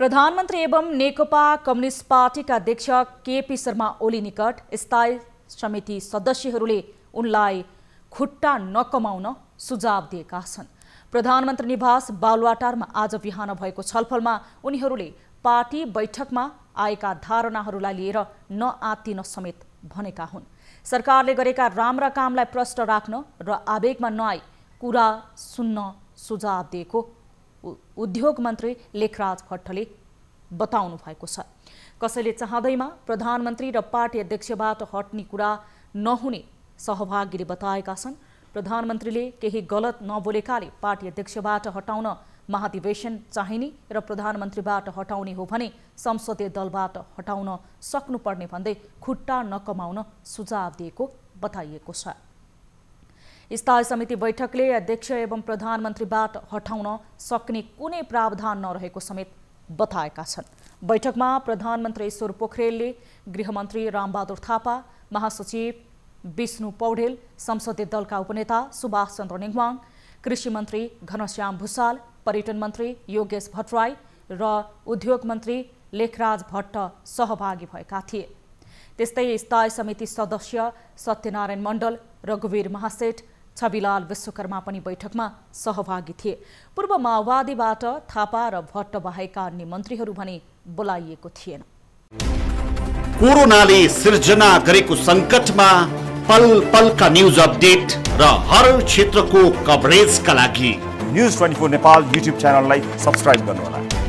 प्रधानमन्त्री एवं नेकपा कम्युनिस्ट पार्टीका अध्यक्ष केपी शर्मा ओली निकट स्थायी समिति सदस्यहरूले उनलाई खुट्टा नकमाउन सुझाव दिएका छन् प्रधानमन्त्री निवास बालुवाटारमा आज बिहान भएको छलफलमा उनीहरूले पार्टी बैठकमा आएका धारणाहरूलाई लिएर नआतिन समेत भनेका हुन् सरकारले गरेका राम्रा कामलाई प्रष्ट राख्न र आवेगमा नआई कुरा सुन्न सुझाव दिएको उद्योग मन्त्री लेखराज भट्टले बताउनु भएको छ कसैले चाहँदैमा प्रधानमन्त्री र पार्टी अध्यक्षबाट हट्ने कुरा नहुने सहभागीले बताएका छन् प्रधानमन्त्रीले केही गलत नबोलेकाले पार्टी अध्यक्षबाट हटाउन महाधिवेशन चाहिने र प्रधानमन्त्रीबाट हटाउने हो भने संसदीय दलबाट हटाउन सक्नुपर्ने भन्दै खुट्टा नकमाउन सुझाव दिएको बताइएको छ स्थायी समिति बैठकले अध्यक्ष एवं प्रधानमन्त्रीबाट हटाउन सक्ने कुनै प्रावधान नरहेको समेत बताएका छन् बैठकमा प्रधानमन्त्री ईश्वर पोखरेलले गृहमन्त्री रामबहादुर थापा महासचिव विष्णु पौडेल संसदीय दलका उपनेता सुभाष चन्द्र निङवाङ कृषि मन्त्री घनश्याम भूषाल पर्यटन मन्त्री योगेश भट्टराई र उद्योग मन्त्री लेखराज भट्ट सहभागी भएका थिए त्यस्तै स्थायी समिति सदस्य सत्यनारायण मण्डल रघुवीर महासेठ छविलाल विश्वकर्मा पनि बैठकमा सहभागी थिए पूर्व माओवादीबाट थापा र भट्ट बाहेकका अन्य मन्त्रीहरू भने बोलाइएको थिएन कोरोनाले सिर्जना गरेको सङ्कटमा पल पलका न्युज अपडेट र हर क्षेत्रको कभरेजका लागि news twenty four Nepal YouTube च्यानललाई सब्सक्राइब गर्नुहोला